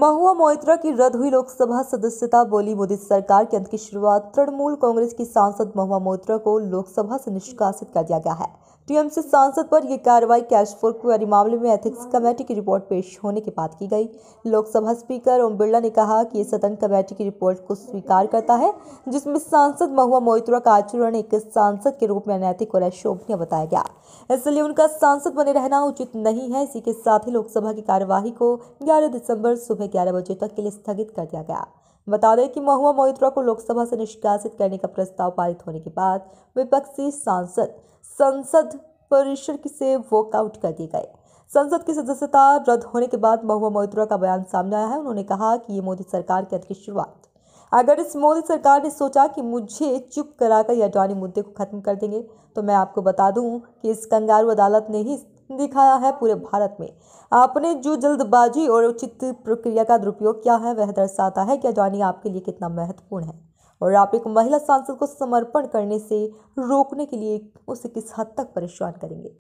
महुआ मोइत्रा की रद्द हुई लोकसभा सदस्यता बोली मोदी सरकार के अंत की शुरुआत तृणमूल कांग्रेस की सांसद महुआ मोइत्रा को लोकसभा से निष्कासित कर दिया गया है टीएमसी सांसद पर यह कार्रवाई कैश फॉर क्वेरी मामले में एथिक्स कमेटी की रिपोर्ट पेश होने के बाद की गई लोकसभा स्पीकर ओम बिरला ने कहा कि सदन कमेटी की रिपोर्ट को स्वीकार करता है जिसमें सांसद महुआ मोहित्रा का आचरण एक सांसद के रूप में अनैतिक और अशोभनीय बताया गया इसलिए उनका सांसद बने रहना उचित नहीं है इसी के साथ ही लोकसभा की कार्यवाही को ग्यारह दिसंबर सुबह ग्यारह बजे तक के लिए स्थगित कर दिया गया बता दें कि महुआ मोहित्रा को लोकसभा से निष्कासित करने का प्रस्ताव पारित होने के बाद विपक्षी सांसद संसद परिषद से वॉकआउट कर दिए गए संसद की सदस्यता रद्द होने के बाद महुआ मोहित्रा का बयान सामने आया है उन्होंने कहा कि ये मोदी सरकार की अनकी शुरुआत अगर इस मोदी सरकार ने सोचा कि मुझे चुप कराकर यह अडानी मुद्दे को खत्म कर देंगे तो मैं आपको बता दूं कि इस कंगारू अदालत ने ही दिखाया है पूरे भारत में आपने जो जल्दबाजी और उचित प्रक्रिया का दुरुपयोग किया है वह दर्शाता है कि अडवाणी आपके लिए कितना महत्वपूर्ण है और आप एक महिला सांसद को समर्पण करने से रोकने के लिए उसे किस हद तक परेशान करेंगे